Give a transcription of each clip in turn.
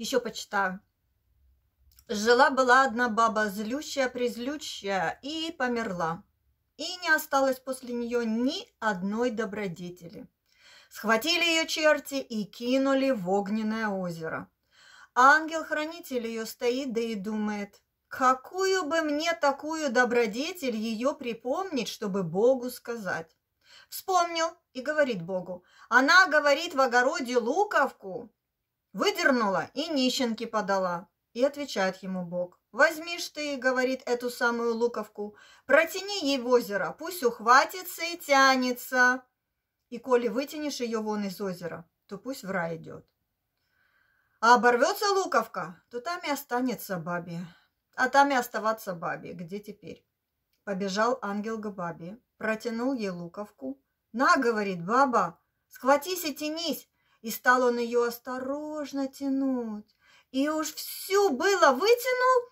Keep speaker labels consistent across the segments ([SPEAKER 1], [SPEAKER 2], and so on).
[SPEAKER 1] Еще почитаю. Жила-была одна баба, злющая-призлющая, и померла. И не осталось после нее ни одной добродетели. Схватили ее черти и кинули в огненное озеро. А ангел-хранитель ее стоит да и думает, какую бы мне такую добродетель ее припомнить, чтобы Богу сказать. Вспомнил и говорит Богу, она говорит в огороде луковку, Выдернула и нищенке подала. И отвечает ему Бог. Возьмишь ты, говорит, эту самую луковку, протяни ей в озеро, пусть ухватится и тянется. И коли вытянешь ее вон из озера, то пусть в рай идет. А оборвется луковка, то там и останется бабе. А там и оставаться бабе. Где теперь? Побежал ангел к бабе, протянул ей луковку. На, говорит, баба, схватись и тянись, и стал он ее осторожно тянуть. И уж всю было вытянул,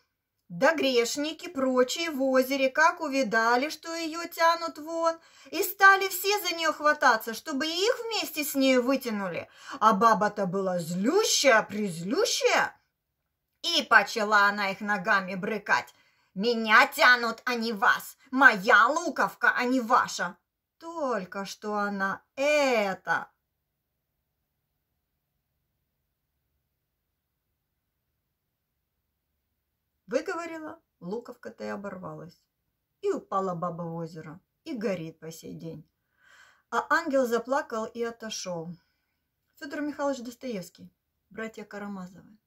[SPEAKER 1] да грешники прочие в озере, как увидали, что ее тянут вон, и стали все за нее хвататься, чтобы их вместе с нею вытянули. А баба-то была злющая, призлющая. И почала она их ногами брыкать. «Меня тянут, а не вас! Моя луковка, а не ваша!» Только что она это Выговорила, луковка-то и оборвалась. И упала баба в озеро, и горит по сей день. А ангел заплакал и отошел. Федор Михайлович Достоевский, братья Карамазовы.